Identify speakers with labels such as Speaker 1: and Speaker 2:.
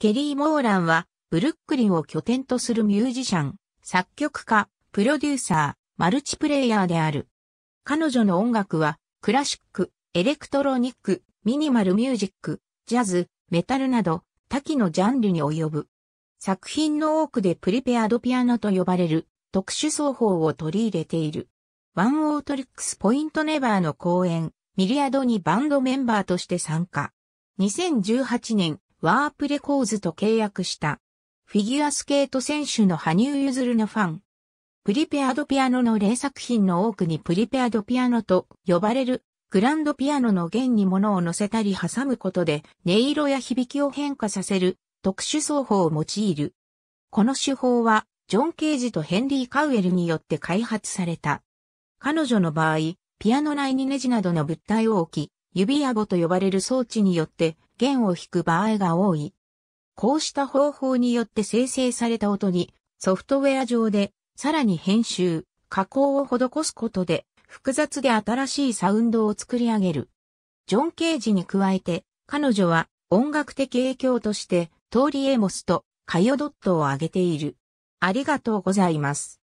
Speaker 1: ケリー・モーランは、ブルックリンを拠点とするミュージシャン、作曲家、プロデューサー、マルチプレイヤーである。彼女の音楽は、クラシック、エレクトロニック、ミニマルミュージック、ジャズ、メタルなど、多岐のジャンルに及ぶ。作品の多くでプリペアドピアノと呼ばれる特殊奏法を取り入れている。ワンオートリックスポイントネバーの公演、ミリアドにバンドメンバーとして参加。2018年、ワープレコーズと契約した。フィギュアスケート選手の羽生結弦のファン。プリペアドピアノの例作品の多くにプリペアドピアノと呼ばれるグランドピアノの弦に物を乗せたり挟むことで音色や響きを変化させる特殊奏法を用いる。この手法はジョン・ケージとヘンリー・カウエルによって開発された。彼女の場合、ピアノ内にネジなどの物体を置き、指アゴと呼ばれる装置によって弦を弾く場合が多い。こうした方法によって生成された音にソフトウェア上でさらに編集、加工を施すことで複雑で新しいサウンドを作り上げる。ジョン・ケージに加えて彼女は音楽的影響としてトーリエモスとカヨドットを挙げている。ありがとうございます。